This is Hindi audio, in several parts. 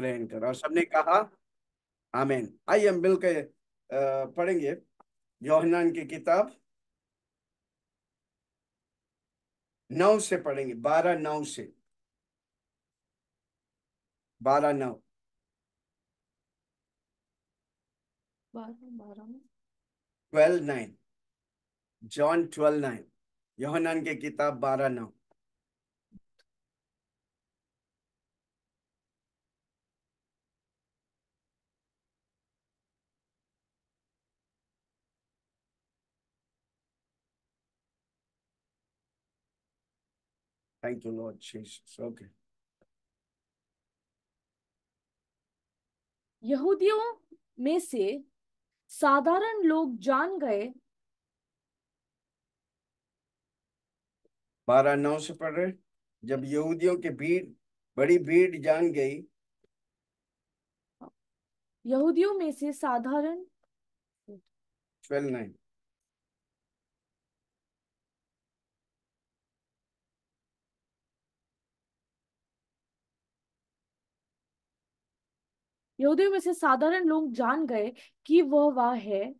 ग्रहण कर और सबने कहा आमेन आइए हम मिल के पढ़ेंगे योहनान की किताब नौ से पढ़ेंगे बारह नौ से बारह नौ twelve nine John twelve nine योहनान की किताब बारह नौ Thank you, Lord Jesus. Okay. यहूदियों में से साधारण लोग जान गए बारह नौ से पढ़ रहे जब यहूदियों की भीड़ बड़ी भीड़ जान गई यहूदियों में से साधारण ट्वेल्व नाइन यहूदियों में से साधारण लोग जान गए कि वह वह है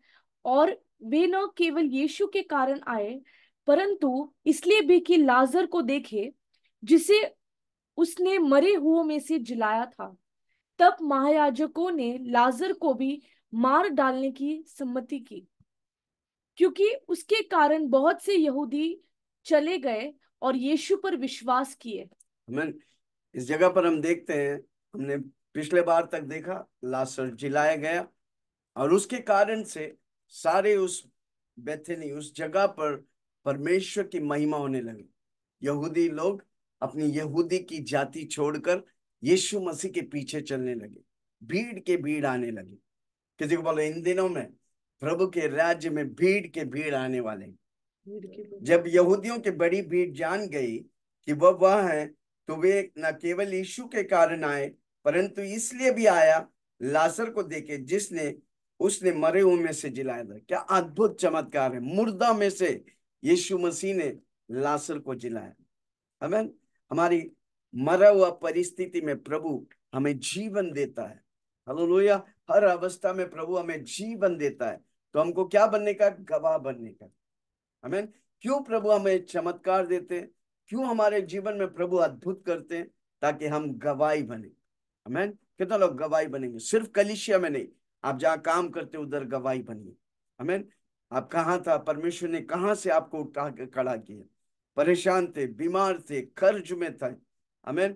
और वे न केवल यीशु के कारण आए परंतु इसलिए भी कि लाजर को देखे जिसे उसने मरे हुओं में से जिलाया था तब महायाजकों ने लाजर को भी मार डालने की सम्मति की क्योंकि उसके कारण बहुत से यहूदी चले गए और यीशु पर विश्वास किए इस जगह पर हम देखते हैं हमने पिछले बार तक देखा लासर जिलाया गया और उसके कारण से सारे उस बेथनी उस जगह पर परमेश्वर की महिमा होने लगी यहूदी लोग अपनी यहूदी की जाति छोड़कर यीशु मसीह के पीछे चलने लगे भीड़ के भीड़ आने लगी किसी को बोलो इन दिनों में प्रभु के राज्य में भीड़ के भीड़ आने वाले जब यहूदियों की बड़ी भीड़ जान गई कि वह वह है तो वे न केवल यीशु के कारण आए परंतु इसलिए भी आया लासर को देखे जिसने उसने मरे हुए में से जिलाया था क्या अद्भुत चमत्कार है मुर्दा में से यीशु मसीह ने लासर को जिलाया हमें हमारी मरा हुआ परिस्थिति में प्रभु हमें जीवन देता है हलोलोया हर अवस्था में प्रभु हमें जीवन देता है तो हमको क्या बनने का गवाह बनने का हमें क्यों प्रभु हमें चमत्कार देते क्यों हमारे जीवन में प्रभु अद्भुत करते ताकि हम गवाही बने हमें कितना लोग गवाही बनेंगे सिर्फ कलिशिया में नहीं आप जहाँ काम करते उधर गवाही बनिए हमें आप कहाँ था परमेश्वर ने कहा से आपको उठा के खड़ा किया परेशान थे बीमार थे कर्ज में था हमें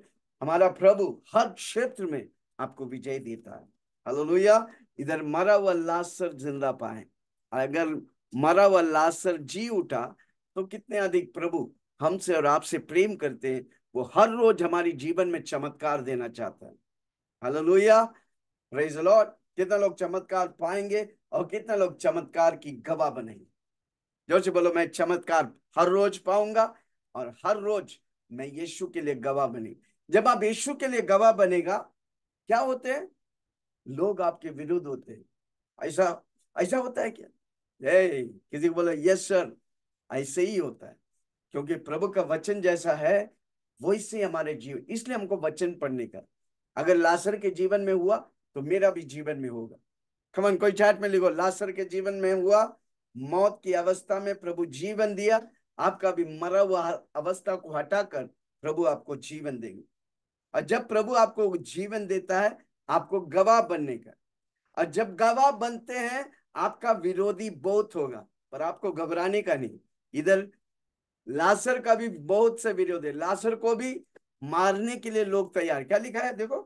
हमारा प्रभु हर क्षेत्र में आपको विजय देता है लोहिया इधर मरा व लासर जिंदा पाए अगर मरा व लासर जी उठा तो कितने अधिक प्रभु हमसे और आपसे प्रेम करते हैं वो हर रोज हमारी जीवन में चमत्कार देना चाहता है हालेलुया प्रेज लॉर्ड कितने लोग चमत्कार पाएंगे और कितने लोग चमत्कार की गवाह बनेंगे जो से बोलो मैं चमत्कार हर रोज पाऊंगा और हर रोज मैं यीशु के लिए गवाह बनी जब आप यीशु के लिए गवाह बनेगा क्या होते हैं लोग आपके विरुद्ध होते हैं ऐसा ऐसा होता है क्या हे किसी को बोला यस सर ऐसे ही होता है क्योंकि प्रभु का वचन जैसा है वो ही हमारे जीव इसलिए हमको वचन पढ़ने का अगर लासर के जीवन में हुआ तो मेरा भी जीवन में होगा खमन कोई चैट में लिखो लासर के जीवन में हुआ मौत की अवस्था में प्रभु जीवन दिया आपका भी मरा हुआ अवस्था को हटाकर प्रभु आपको जीवन देंगे और जब प्रभु आपको जीवन देता है आपको गवाह बनने का और जब गवाह बनते हैं आपका विरोधी बहुत होगा पर आपको घबराने का नहीं इधर लासर का भी बहुत से विरोध है लासर को भी मारने के लिए लोग तैयार क्या लिखा है देखो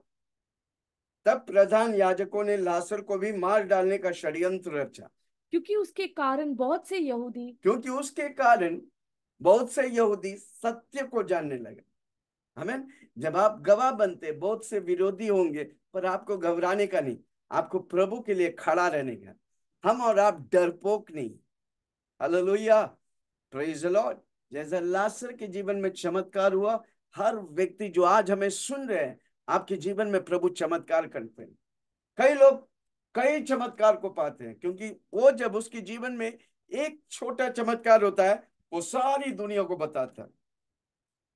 तब प्रधान याजकों ने लासर को भी मार डालने का षड्यंत्र रचा क्योंकि उसके कारण बहुत से यहूदी क्योंकि उसके कारण बहुत से यहूदी सत्य को जानने लगे हमें जब आप गवाह बनते बहुत से विरोधी होंगे पर आपको घबराने का नहीं आपको प्रभु के लिए खड़ा रहने का हम और आप डरपोक नहीं हेलो लोहिया जैसा लासर के जीवन में चमत्कार हुआ हर व्यक्ति जो आज हमें सुन रहे हैं आपके जीवन में प्रभु चमत्कार करते हैं कई लोग कई चमत्कार को पाते हैं क्योंकि वो जब उसके जीवन में एक छोटा चमत्कार होता है वो सारी दुनिया को बताता है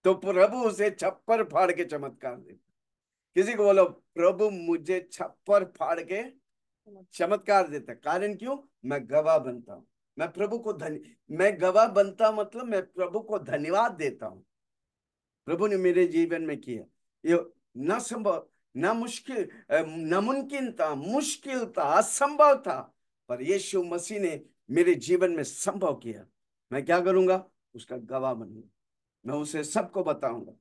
तो प्रभु उसे छप्पर फाड़ के चमत्कार देता किसी को बोलो प्रभु मुझे छप्पर फाड़ के चमत्कार देता कारण क्यों मैं गवाह बनता हूं मैं प्रभु को धन्य मैं गवाह बनता मतलब मैं प्रभु को धन्यवाद देता हूं प्रभु ने मेरे जीवन में किया ये ना संभव ना मुश्किल नामुमकिन था मुश्किल था असंभव था पर यीशु मसीह ने मेरे जीवन में संभव किया मैं क्या करूंगा उसका गवाह बनूंगा मैं उसे सबको बताऊंगा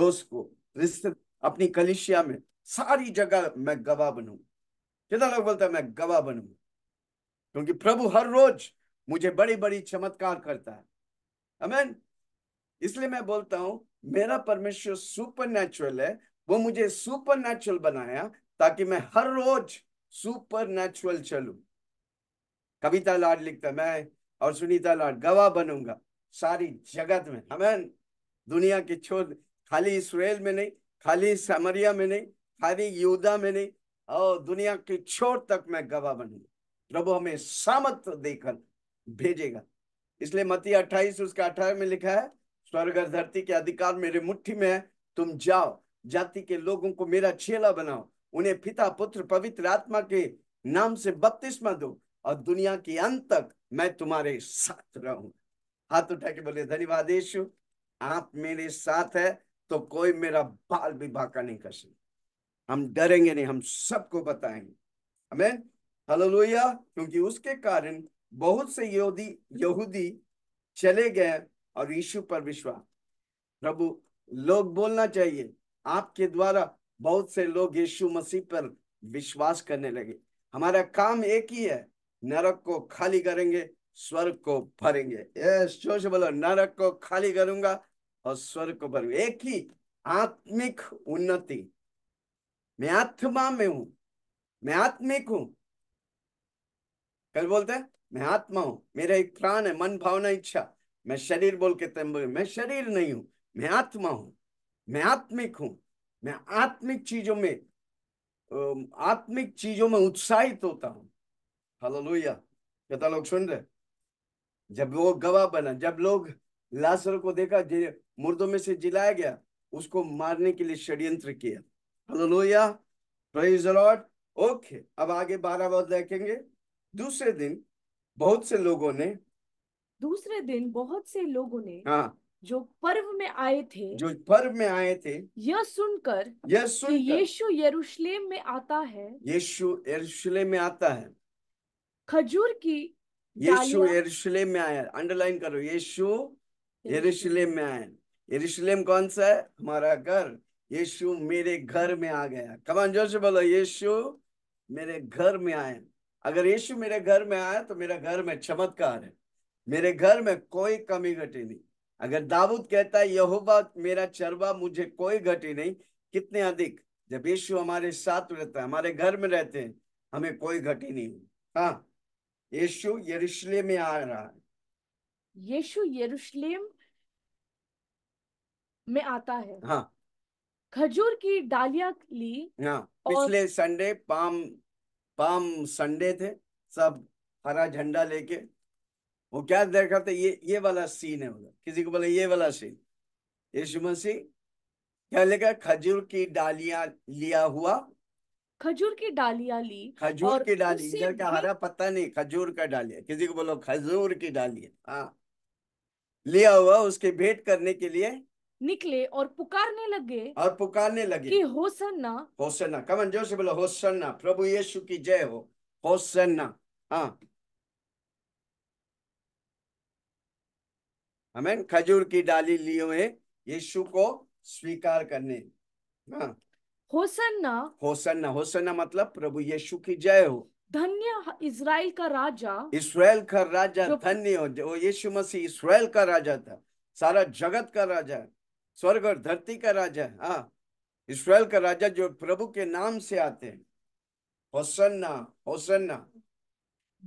दोस्त को रिश्ते अपनी कलिशिया में सारी जगह मैं गवाह बनूंगा कितना लोग बोलता है मैं गवाह बनूंगा क्योंकि प्रभु हर रोज मुझे बड़ी बड़ी चमत्कार करता है अमेन इसलिए मैं बोलता हूँ मेरा परमेश्वर सुपर नेचुरल है वो मुझे सुपर नेचुरल बनाया ताकि मैं हर रोज सुपर नेचुरल चलू कविता लाड लिखता मैं और सुनीता लाड गवाह बनूंगा सारी जगत में हमें दुनिया की छोर खाली इसराइल में नहीं खाली समरिया में नहीं खाली युदा में नहीं और दुनिया के छोर तक मैं गवाह बनूंगा प्रभु हमें सामर्थ देकर भेजेगा इसलिए मती 28 उसका 18 में लिखा है स्वर्ग और धरती के अधिकार मेरे मुट्ठी में है तुम जाओ जाति के लोगों को मेरा चेला बनाओ उन्हें पिता पुत्र पवित्र आत्मा के नाम से बपतिस्मा दो और दुनिया के अंत तक मैं तुम्हारे साथ रहूं हाथ उठा के बोले धन्यवाद यीशु आप मेरे साथ है तो कोई मेरा बाल भी भाका नहीं कर सकता हम डरेंगे नहीं हम सबको बताएंगे हमें हलोया क्योंकि उसके कारण बहुत से यहूदी यहूदी चले गए और यीशु पर विश्वास प्रभु लोग बोलना चाहिए आपके द्वारा बहुत से लोग यीशु मसीह पर विश्वास करने लगे हमारा काम एक ही है नरक को खाली करेंगे स्वर्ग को भरेंगे जोश बोलो नरक को खाली करूंगा और स्वर्ग को भरूंगा एक ही आत्मिक उन्नति मैं आत्मा में हूं मैं आत्मिक हूं कल बोलते हैं मैं आत्मा हूं मेरा एक प्राण है मन भावना इच्छा मैं शरीर बोल के तुम बोल मैं शरीर नहीं हूं मैं आत्मा हूं मैं आत्मिक हूं मैं आत्मिक चीजों में आत्मिक चीजों में उत्साहित होता हूं हालेलुया कहता लोग सुन रहे जब वो गवाह बना जब लोग लाशर को देखा जे मुर्दों में से जिलाया गया उसको मारने के लिए षड्यंत्र किया हलो लोहिया ओके अब आगे बारह बहुत देखेंगे दूसरे दिन बहुत से लोगों ने दूसरे दिन बहुत से लोगों ने हाँ जो पर्व में आए थे जो पर्व में आए थे यह सुनकर यह सुन यीशु यरूशलेम में आता है यीशु यरूशलेम में आता है खजूर की यीशु यरूशलेम में आया अंडरलाइन करो यीशु यरूशलेम में आया यरूशलेम कौन सा है हमारा घर यीशु मेरे घर में आ गया कमान जोर से बोलो यीशु मेरे घर में आए अगर यीशु मेरे घर में आया तो मेरा घर में चमत्कार है मेरे घर में कोई कमी घटी नहीं अगर दाऊद कहता है यहोवा मेरा चरवा मुझे कोई घटी नहीं कितने अधिक जब यीशु हमारे साथ रहता है हमारे घर में रहते हैं हमें कोई घटी नहीं हुई हाँ यीशु यरूशलेम में आ रहा है यीशु यरूशलेम में आता है हाँ खजूर की डालियां ली हाँ पिछले और... संडे पाम पाम संडे थे सब हरा झंडा लेके वो क्या देखा था ये ये वाला सीन है उधर किसी को बोले ये वाला सीन यीशु मसीह क्या लेकर खजूर की डालियां लिया हुआ खजूर की डालियां ली खजूर की डाली इधर का हरा पत्ता नहीं खजूर का डालिया किसी को बोलो खजूर की डालिया हाँ लिया हुआ उसके भेंट करने के लिए निकले और पुकारने लगे और पुकारने लगे कि होसन्ना होसन्ना कमन जोर से बोलो होसन्ना प्रभु यीशु की जय हो होसन्ना हाँ हमें खजूर की डाली लिए हुए यीशु को स्वीकार करने हाँ। होसन्ना होसन्ना होसन्ना मतलब प्रभु यीशु की जय हो धन्य इसराइल का राजा इसराइल का राजा धन्य हो वो यीशु मसीह इसराइल का राजा था सारा जगत का राजा स्वर्ग और धरती का राजा हाँ इसराइल का राजा जो प्रभु के नाम से आते हैं होसन्ना होसन्ना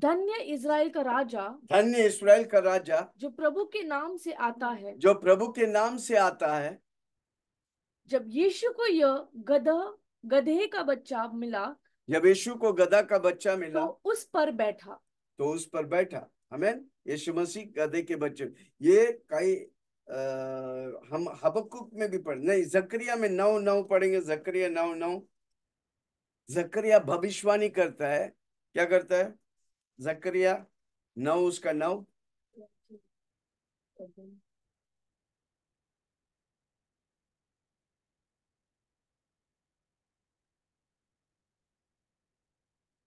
धन्य इसराइल का राजा धन्य इसराइल का राजा जो प्रभु के नाम से आता है जो प्रभु के नाम से आता है जब यीशु को यह गधा गधे का बच्चा मिला जब यीशु को गधा का बच्चा मिला तो उस पर बैठा तो उस पर बैठा हमें यीशु मसीह गधे के बच्चे ये कई आ, हम हबकुक में भी पढ़ नहीं जकरिया में नौ नौ पढ़ेंगे जकरिया नौ नौ जकरिया भविष्यवाणी करता है क्या करता है जक्रिया नौ उसका नौ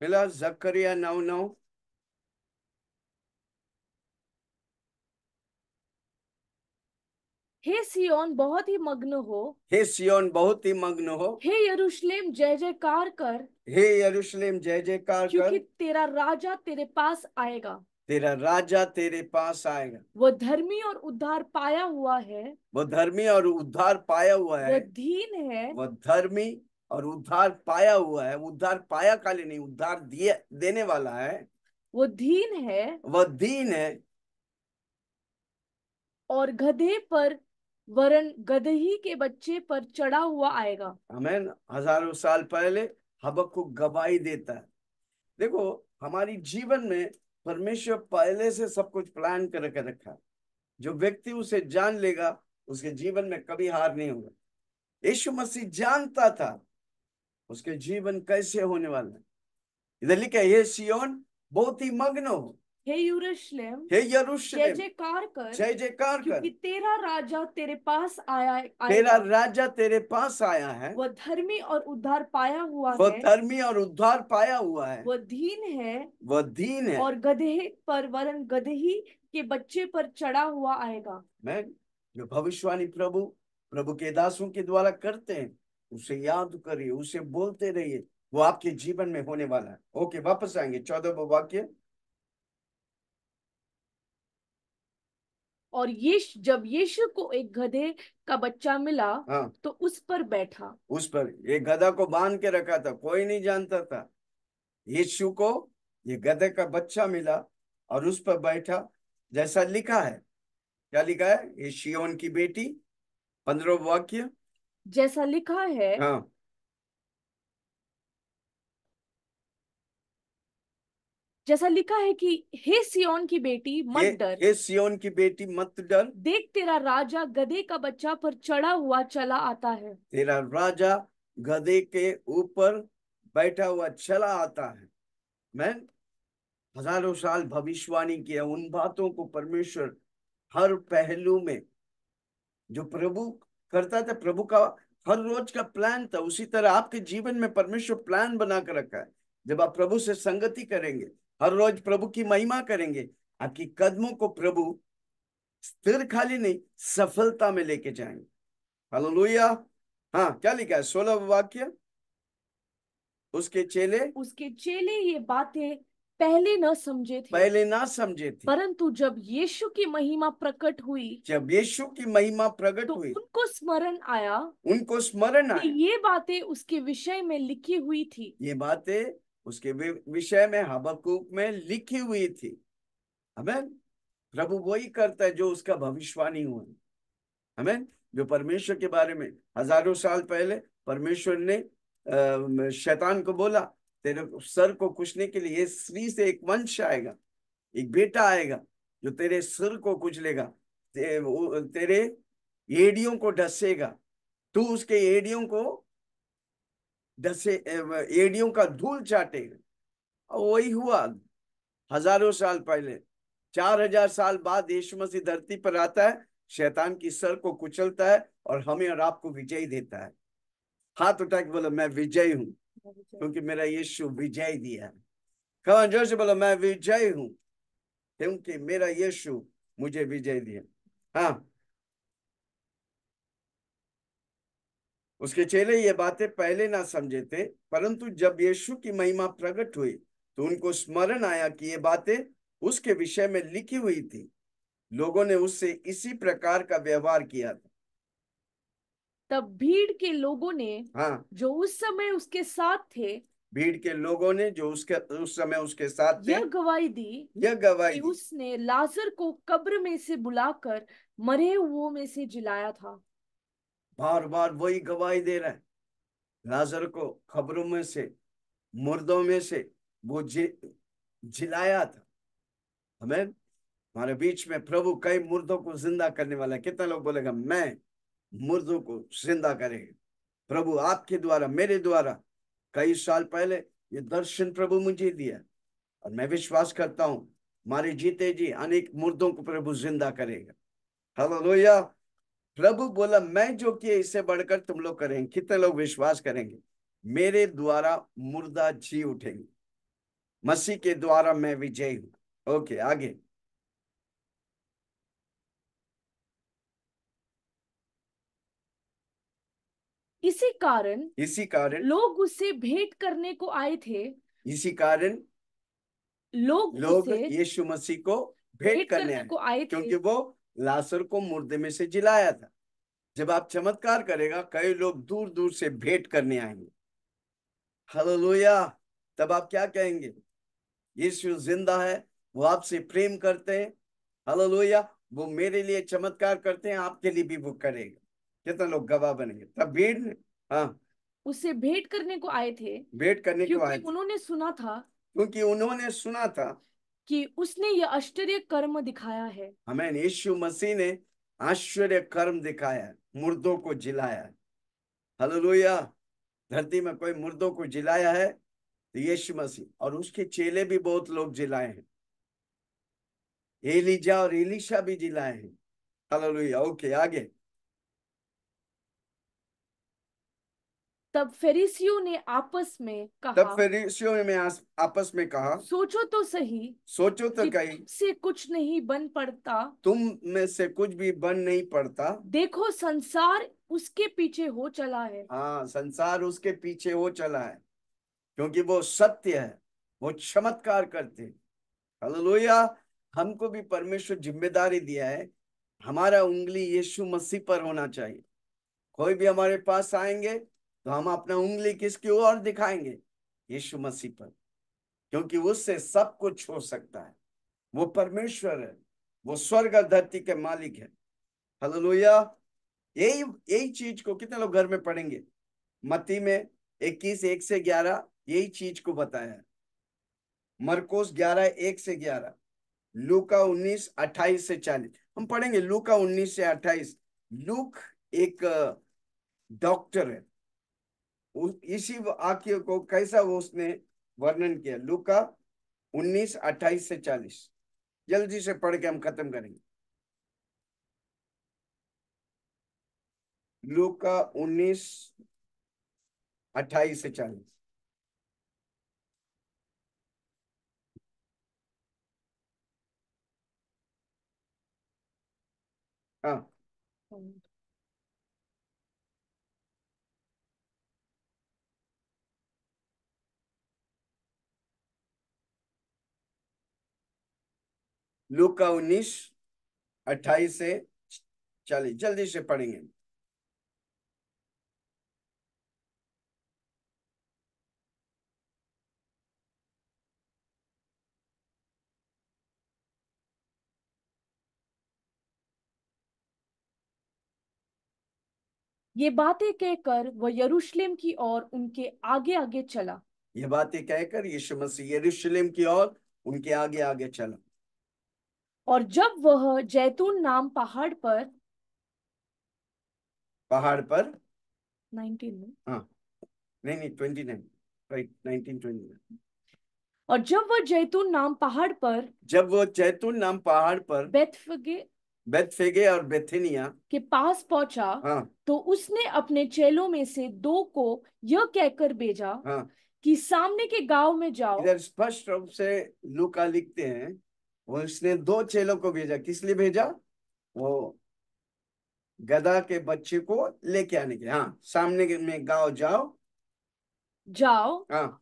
मिला जक्रिया नौ नौ हे सियोन बहुत ही मग्न हो हे सियोन बहुत ही मग्न हो हे यरूशलेम जय जयकार कर हे यरूशलेम जय जयकार क्योंकि तेरा राजा तेरे पास आएगा तेरा राजा तेरे पास आएगा वो धर्मी और उद्धार पाया हुआ है वो धर्मी और उद्धार पाया हुआ है वो धीन है वो धर्मी और उद्धार पाया हुआ है उद्धार पाया काले नहीं उद्धार दिए देने वाला है वो धीन है वह धीन है और गधे पर वरन गदही के बच्चे पर चढ़ा हुआ आएगा हमें हजारों साल पहले हबक को गवाही देता है देखो हमारी जीवन में परमेश्वर पहले से सब कुछ प्लान करके रखा है जो व्यक्ति उसे जान लेगा उसके जीवन में कभी हार नहीं होगा यीशु मसीह जानता था उसके जीवन कैसे होने वाला है इधर लिखा है ये सियोन बहुत ही मग्न हो हे यरूशलेम हे यरूशलेम जय जयकार कर जय जयकार कर क्योंकि तेरा राजा तेरे पास आया है तेरा राजा तेरे पास आया है वह धर्मी और उद्धार पाया हुआ है वह धर्मी और उद्धार पाया हुआ है वह दीन है वह दीन है और गधे पर वरन गधे के बच्चे पर चढ़ा हुआ आएगा मैं जो भविष्यवाणी प्रभु प्रभु के दासों के द्वारा करते हैं उसे याद करिए उसे बोलते रहिए वो आपके जीवन में होने वाला है ओके वापस आएंगे चौदह वाक्य और ये जब यीशु को एक गधे का बच्चा मिला हाँ, तो उस पर बैठा उस पर ये गधा को बांध के रखा था कोई नहीं जानता था यीशु को ये गधे का बच्चा मिला और उस पर बैठा जैसा लिखा है क्या लिखा है ये शियोन की बेटी पंद्रह वाक्य जैसा लिखा है हाँ, जैसा लिखा है कि हे सियोन की बेटी मत डर हे सियोन की बेटी मत डर देख तेरा राजा गधे का बच्चा पर चढ़ा हुआ चला आता है तेरा राजा गधे के ऊपर बैठा हुआ चला आता है मैं हजारों साल भविष्यवाणी किया उन बातों को परमेश्वर हर पहलू में जो प्रभु करता था प्रभु का हर रोज का प्लान था उसी तरह आपके जीवन में परमेश्वर प्लान बनाकर रखा है जब आप प्रभु से संगति करेंगे हर रोज प्रभु की महिमा करेंगे आपकी कदमों को प्रभु स्थिर खाली नहीं सफलता में लेके जाएंगे हलो लोहिया हाँ क्या लिखा है सोलह वाक्य उसके चेले उसके चेले ये बातें पहले ना समझे थे पहले ना समझे थे परंतु जब यीशु की महिमा प्रकट हुई जब यीशु की महिमा प्रकट तो हुई उनको स्मरण आया उनको स्मरण आया ये बातें उसके विषय में लिखी हुई थी ये बातें उसके विषय में हबकूक में लिखी हुई थी हमें प्रभु वही करता है जो उसका भविष्यवाणी हुआ हमें जो परमेश्वर के बारे में हजारों साल पहले परमेश्वर ने शैतान को बोला तेरे सर को कुचने के लिए स्त्री से एक वंश आएगा एक बेटा आएगा जो तेरे सर को कुचलेगा ते, तेरे एडियों को ढसेगा तू उसके एडियों को दसे एड़ियों का धूल चाटे और वही हुआ हजारों साल पहले चार हजार साल बाद यशु मसीह धरती पर आता है शैतान की सर को कुचलता है और हमें और आपको विजय देता है हाथ उठा के बोलो मैं विजय हूँ क्योंकि मेरा यीशु विजय दिया है कमान जोर से बोलो मैं विजय हूँ क्योंकि मेरा यीशु मुझे विजय दिया हाँ उसके चेले ये बातें पहले ना समझे थे परंतु जब यीशु की महिमा प्रकट हुई तो उनको स्मरण आया कि ये बातें उसके विषय में लिखी हुई थी लोगों ने उससे इसी प्रकार का व्यवहार किया था तब भीड़ के लोगों ने हाँ जो उस समय उसके साथ थे भीड़ के लोगों ने जो उसके उस समय उसके साथ थे यह गवाही दी यह गवाही उसने लाजर को कब्र में से बुलाकर मरे हुओं में से जिलाया था बार बार वही गवाही दे रहा है लाजर को खबरों में से मुर्दों में से वो जिलाया था हमें हमारे बीच में प्रभु कई मुर्दों को जिंदा करने वाला कितने लोग बोलेगा मैं मुर्दों को जिंदा करेगा प्रभु आपके द्वारा मेरे द्वारा कई साल पहले ये दर्शन प्रभु मुझे दिया और मैं विश्वास करता हूं हमारे जीते जी अनेक मुर्दों को प्रभु जिंदा करेगा हेलो लोहिया प्रभु बोला मैं जो किए इससे बढ़कर तुम लोग करेंगे कितने लोग विश्वास करेंगे मेरे द्वारा मुर्दा जी उठेंगे मसीह के द्वारा मैं विजय हूं ओके आगे इसी कारण इसी कारण लोग उससे भेंट करने को आए थे इसी कारण लोग लोग यीशु मसीह को भेंट करने, करने को आए थे क्योंकि वो लासर को मुर्दे में से जिलाया था जब आप चमत्कार करेगा कई लोग दूर दूर से भेंट करने आएंगे हलोया तब आप क्या कहेंगे यीशु जिंदा है वो आपसे प्रेम करते हैं हलोया वो मेरे लिए चमत्कार करते हैं आपके लिए भी वो करेगा कितना लोग गवाह बनेंगे तब भीड़ हाँ उसे भेंट करने को आए थे भेंट करने को आए उन्होंने सुना था क्योंकि उन्होंने सुना था कि उसने ये आश्चर्य कर्म दिखाया है हमें यीशु मसीह ने आश्चर्य कर्म दिखाया मुर्दों को जिलाया हलोया धरती में कोई मुर्दों को जिलाया है तो यीशु मसीह और उसके चेले भी बहुत लोग जिलाए हैं एलिजा और एलिशा भी जिलाए हैं हलोया ओके आगे तब फेरिसियों ने आपस में कहा तब फेरिसियों ने आपस में कहा सोचो तो सही सोचो तो कही से कुछ नहीं बन पड़ता तुम में से कुछ भी बन नहीं पड़ता देखो संसार उसके पीछे हो चला है हाँ संसार उसके पीछे हो चला है क्योंकि वो सत्य है वो चमत्कार करते हालेलुया हमको भी परमेश्वर जिम्मेदारी दिया है हमारा उंगली यीशु मसीह पर होना चाहिए कोई भी हमारे पास आएंगे तो हम अपना उंगली किसकी ओर दिखाएंगे यीशु मसीह पर क्योंकि उससे सब कुछ हो सकता है वो परमेश्वर है वो स्वर्ग धरती के मालिक है हलोया यही यही चीज को कितने लोग घर में पढ़ेंगे मती में इक्कीस एक से ग्यारह यही चीज को बताया है मरकोस ग्यारह एक से ग्यारह लूका उन्नीस अट्ठाईस से चालीस हम पढ़ेंगे लूका उन्नीस से अट्ठाईस लूक एक डॉक्टर है इसी वाक्य को कैसा वो उसने वर्णन किया लुका उन्नीस अट्ठाईस से चालीस जल्दी से पढ़ के हम खत्म करेंगे का उन्नीस अट्ठाईस से चालीस लुका उन्नीस अट्ठाईस से चालीस जल्दी से पढ़ेंगे ये बातें कहकर वह यरूशलेम की ओर उनके आगे आगे चला ये बातें कहकर यीशु मसीह यरूशलेम की ओर उनके आगे आगे चला और जब वह जैतून नाम पहाड़ पर पहाड़ पर हाँ। नहीं नहीं राइट और जब वह जैतून नाम पहाड़ पर जब वह जैतून नाम पहाड़ पर बेथफगे बेथफेगे और बेथेनिया के पास पहुंचा हाँ। तो उसने अपने चेलों में से दो को यह कहकर भेजा हाँ। कि सामने के गांव में जाओ इधर स्पष्ट रूप से लुका लिखते हैं वो उसने दो चेलों को भेजा किस लिए भेजा वो गदा के बच्चे को लेके आने के हाँ सामने के में गाओ जाओ जाओ हाँ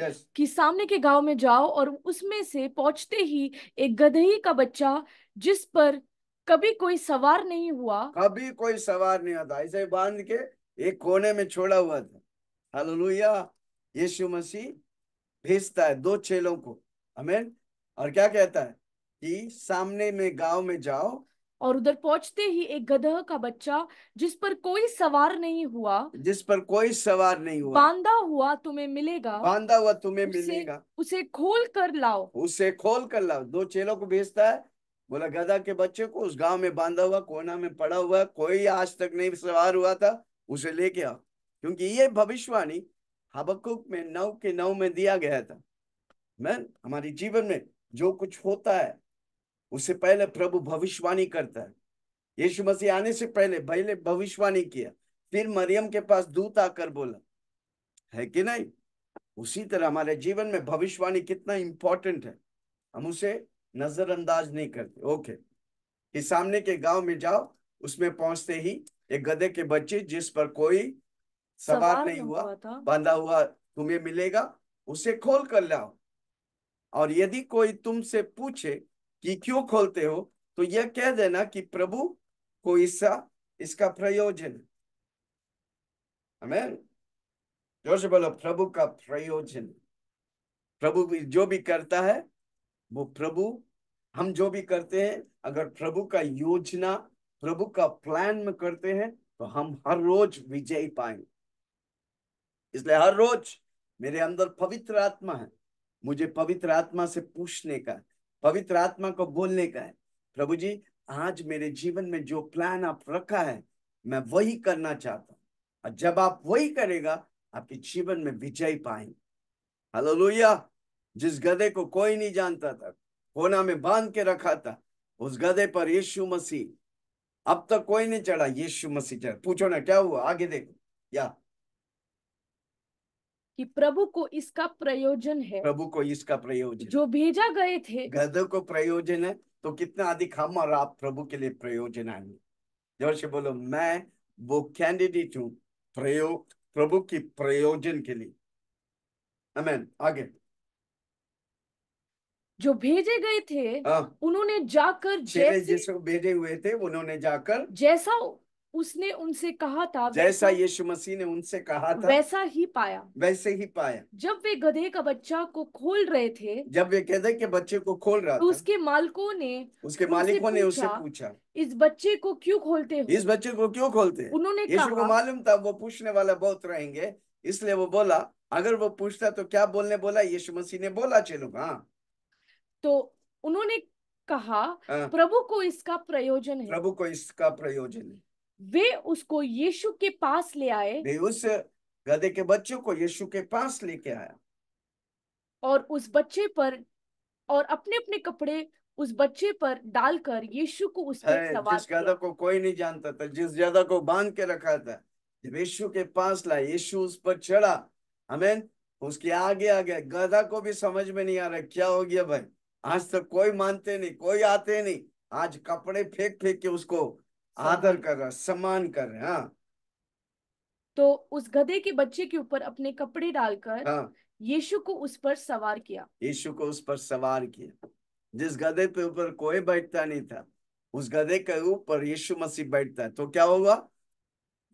yes. कि सामने के गांव में जाओ और उसमें से पहुंचते ही एक गधेही का बच्चा जिस पर कभी कोई सवार नहीं हुआ कभी कोई सवार नहीं होता ऐसे बांध के एक कोने में छोड़ा हुआ था हालेलुया यीशु मसीह भेजता है दो चेलों को हमें और क्या कहता है कि सामने में गांव में जाओ और उधर पहुंचते ही एक गधह का बच्चा जिस पर कोई सवार नहीं हुआ जिस पर कोई सवार नहीं हुआ बांधा हुआ तुम्हें मिलेगा बांधा हुआ तुम्हें मिलेगा उसे खोल कर लाओ उसे खोल कर लाओ दो चेलों को भेजता है बोला गधा के बच्चे को उस गांव में बांधा हुआ कोना में पड़ा हुआ कोई आज तक नहीं सवार हुआ था उसे लेके आओ क्योंकि ये भविष्यवाणी हबकुक में नौ के नौ में दिया गया था मैं हमारे जीवन में जो कुछ होता है उससे पहले प्रभु भविष्यवाणी करता है यीशु मसीह आने से पहले पहले भविष्यवाणी किया फिर मरियम के पास दूत आकर बोला है कि नहीं उसी तरह हमारे जीवन में भविष्यवाणी कितना इंपॉर्टेंट है हम उसे नजरअंदाज नहीं करते ओके कि सामने के गांव में जाओ उसमें पहुंचते ही एक गधे के बच्चे जिस पर कोई सवार नहीं हुआ, हुआ बांधा हुआ तुम्हें मिलेगा उसे खोल कर लाओ और यदि कोई तुमसे पूछे कि क्यों खोलते हो तो यह कह देना कि प्रभु को इसका इसका प्रयोजन हमें जोर से बोलो प्रभु का प्रयोजन प्रभु जो भी करता है वो प्रभु हम जो भी करते हैं अगर प्रभु का योजना प्रभु का प्लान में करते हैं तो हम हर रोज विजय पाएंगे इसलिए हर रोज मेरे अंदर पवित्र आत्मा है मुझे पवित्र आत्मा से पूछने का पवित्र आत्मा को बोलने का है प्रभु जी आज मेरे जीवन में जो प्लान आप रखा है मैं वही करना चाहता हूँ और जब आप वही करेगा आपके जीवन में विजय पाएंगे हालेलुया जिस गधे को कोई नहीं जानता था कोना में बांध के रखा था उस गधे पर यीशु मसीह अब तक कोई नहीं चढ़ा यीशु मसीह चढ़ा पूछो ना क्या हुआ आगे देखो या कि प्रभु को इसका प्रयोजन है प्रभु को इसका प्रयोजन जो भेजा गए थे गधे को प्रयोजन है तो कितना अधिक हम और आप प्रभु के लिए प्रयोजन आएंगे जोर से बोलो मैं वो कैंडिडेट हूँ प्रयोग प्रभु की प्रयोजन के लिए अमेन आगे जो भेजे गए थे आ, हाँ। उन्होंने जाकर जैसे जिसको भेजे हुए थे उन्होंने जाकर जैसा उसने उनसे कहा था जैसा यीशु मसीह ने उनसे कहा था वैसा ही पाया वैसे ही पाया जब वे गधे का बच्चा को खोल रहे थे जब वे गधे के बच्चे को खोल रहा तो था, उसके मालिकों ने उसके मालिकों ने उसे पूछा इस बच्चे को क्यों खोलते हो इस बच्चे को क्यों खोलते उन्होंने यीशु को मालूम था वो पूछने वाला बहुत रहेंगे इसलिए वो बोला अगर वो पूछता तो क्या बोलने बोला यीशु मसीह ने बोला चलो हाँ तो उन्होंने कहा हाँ। प्रभु को इसका प्रयोजन है प्रभु को इसका प्रयोजन है वे उसको यीशु के पास ले आए वे उस गधे के बच्चे को यीशु के पास लेके आया और उस बच्चे पर और अपने अपने कपड़े उस बच्चे पर डालकर यीशु को उस पर सवार किया गधा को कोई नहीं जानता था जिस गधा को बांध के रखा था जब यीशु के पास लाया यीशु उस पर चढ़ा हमें उसके आगे आ गया गधा को भी समझ में नहीं आ रहा क्या हो गया भाई आज तक कोई मानते नहीं कोई आते नहीं आज कपड़े फेंक फेंक के उसको आदर कर रहा सम्मान कर रहे हाँ तो उस गधे के बच्चे के ऊपर अपने कपड़े डालकर हाँ यीशु को उस पर सवार किया यीशु को उस पर सवार किया जिस गधे पे ऊपर कोई बैठता नहीं था उस गधे के ऊपर यीशु मसीह बैठता है तो क्या होगा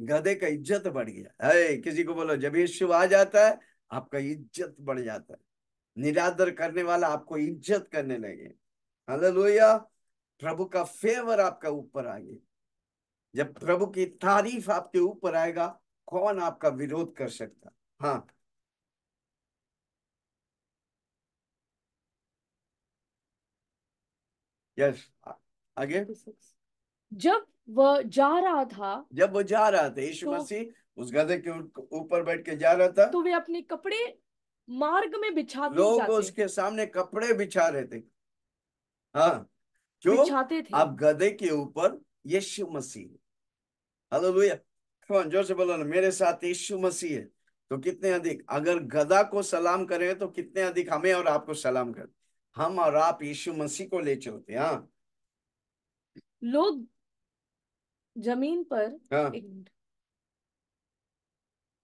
गधे का इज्जत बढ़ गया है किसी को बोलो जब यीशु आ जाता है आपका इज्जत बढ़ जाता है निरादर करने वाला आपको इज्जत करने लगे हलो प्रभु का फेवर आपका ऊपर आ गया जब प्रभु की तारीफ आपके ऊपर आएगा कौन आपका विरोध कर सकता हाँ यस आगे जब वह जा रहा था जब वो जा रहा था यीशु तो, मसीह उस गधे के ऊपर बैठ के जा रहा था तो वे अपने कपड़े मार्ग में बिछा लोग उसके सामने कपड़े बिछा रहे थे हाँ क्यों बिछाते थे आप गधे के ऊपर यीशु मसीह हालेलुया कम जोर से बोलो ना मेरे साथ यीशु मसीह है तो कितने अधिक अगर गधा को सलाम करे तो कितने अधिक हमें और आपको सलाम कर हम और आप यीशु मसीह को ले चलते हाँ लोग जमीन पर हाँ। एक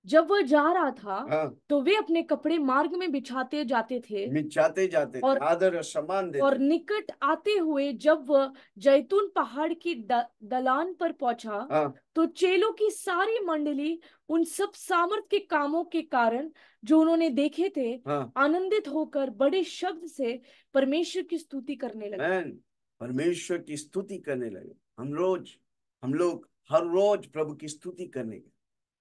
जब वह जा रहा था हाँ, तो वे अपने कपड़े मार्ग में बिछाते जाते थे बिछाते जाते और आदर और सम्मान देते और निकट आते हुए जब वह जैतून पहाड़ की द, दलान पर पहुंचा हाँ, तो चेलों की सारी मंडली उन सब सामर्थ के कामों के कारण जो उन्होंने देखे थे हाँ, आनंदित होकर बड़े शब्द से परमेश्वर की स्तुति करने लगे परमेश्वर की स्तुति करने लगे हम रोज हम लोग हर रोज प्रभु की स्तुति करने लगे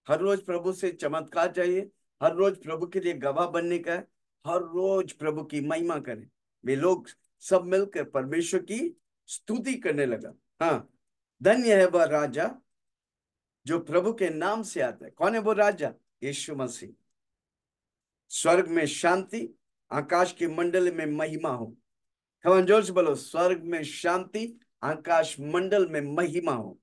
हर रोज प्रभु से चमत्कार चाहिए हर रोज प्रभु के लिए गवाह बनने का है हर रोज प्रभु की महिमा करें वे लोग सब मिलकर परमेश्वर की स्तुति करने लगा हाँ धन्य है वह राजा जो प्रभु के नाम से आता है कौन है वो राजा यीशु मसीह स्वर्ग में शांति आकाश के मंडल में महिमा हो खवन जोर से बोलो स्वर्ग में शांति आकाश मंडल में महिमा हो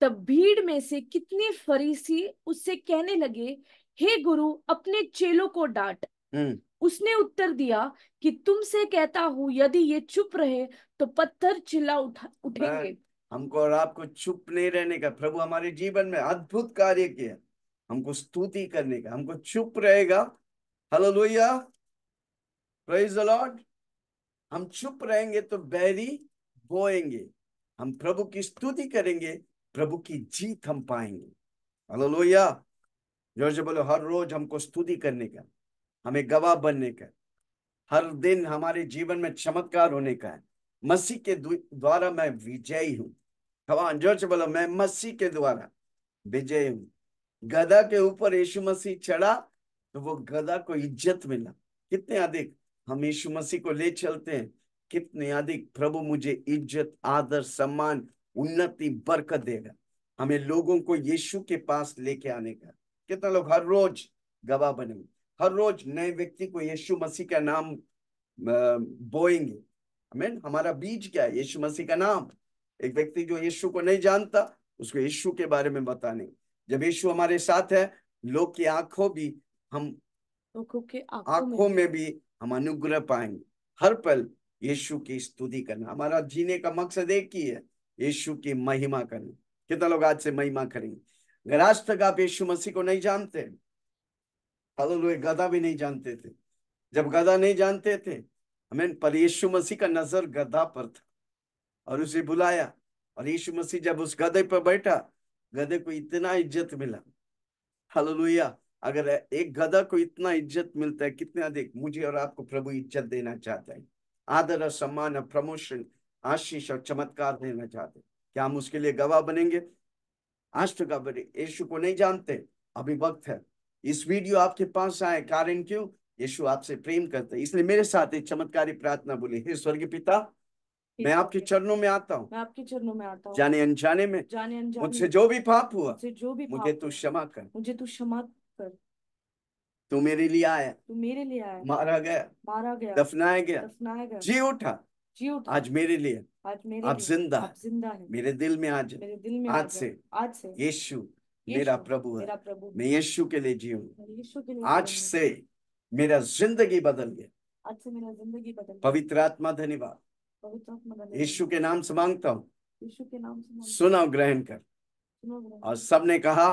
तब भीड़ में से कितने फरीसी उससे कहने लगे हे hey गुरु अपने चेलों को डांट हम्म। उसने उत्तर दिया कि तुमसे कहता हूँ यदि ये चुप रहे तो पत्थर चिल्ला उठा उठेंगे हमको और आपको चुप नहीं रहने का प्रभु हमारे जीवन में अद्भुत कार्य किया हमको स्तुति करने का हमको चुप रहेगा हेलो लोहिया प्रेज लॉर्ड हम चुप रहेंगे तो बैरी बोएंगे हम प्रभु की स्तुति करेंगे प्रभु की जीत हम पाएंगे हलोया जोर बोलो हर रोज हमको स्तुति करने का हमें गवाह बनने का हर दिन हमारे जीवन में चमत्कार होने का है मसीह के द्वारा मैं विजयी हूँ भगवान जोर से बोलो मैं मसीह के द्वारा विजयी हूँ गधा के ऊपर यीशु मसीह चढ़ा तो वो गधा को इज्जत मिला कितने अधिक हम यीशु मसीह को ले चलते हैं कितने अधिक प्रभु मुझे इज्जत आदर सम्मान उन्नति बरकत देगा हमें लोगों को यीशु के पास लेके आने का कितना लोग हर रोज गवाह बनेंगे हर रोज नए व्यक्ति को यीशु मसीह का नाम बोएंगे हमें हमारा बीज क्या है यीशु मसीह का नाम एक व्यक्ति जो यीशु को नहीं जानता उसको यीशु के बारे में बताने जब यीशु हमारे साथ है लोग की आंखों भी हम आंखों के आंखों में, में भी हम अनुग्रह पाएंगे हर पल यीशु की स्तुति करना हमारा जीने का मकसद एक ही है यीशु की महिमा करें कितना लोग आज से महिमा करेंगे अगर आज तक आप यीशु मसीह को नहीं जानते गधा भी नहीं जानते थे जब गधा नहीं जानते थे हमें पर यीशु मसीह का नजर गधा पर था और उसे बुलाया और यीशु मसीह जब उस गधे पर बैठा गधे को इतना इज्जत मिला हालेलुया अगर एक गधा को इतना इज्जत मिलता है कितना अधिक मुझे और आपको प्रभु इज्जत देना चाहता है आदर और सम्मान और प्रमोशन आशीष और चमत्कार देना चाहते क्या हम उसके लिए गवाह बनेंगे आज तक आप यीशु को नहीं जानते अभी वक्त है इस वीडियो आपके पास आए कारण क्यों यीशु आपसे प्रेम करते इसलिए मेरे साथ एक चमत्कारी प्रार्थना बोली हे स्वर्ग पिता मैं आपके चरणों में आता हूँ आपके चरणों में आता हूँ जाने अनजाने में जाने अनजाने मुझसे जो भी पाप हुआ जो भी मुझे तू क्षमा कर मुझे तू क्षमा कर तू मेरे लिए आया तू मेरे लिए आया मारा गया मारा गया दफनाया गया दफनाया गया जी उठा जी उठा आज मेरे लिए आज मेरे आप जिंदा आप जिंदा है मेरे दिल में आज मेरे दिल में आज से आज से यीशु मेरा प्रभु है मेरा प्रभु मैं यीशु के लिए जी हूँ आज से मेरा जिंदगी बदल गया आज से मेरा जिंदगी बदल पवित्र आत्मा धन्यवाद यीशु के नाम से मांगता हूँ यीशु के नाम से सुना ग्रहण कर और सबने कहा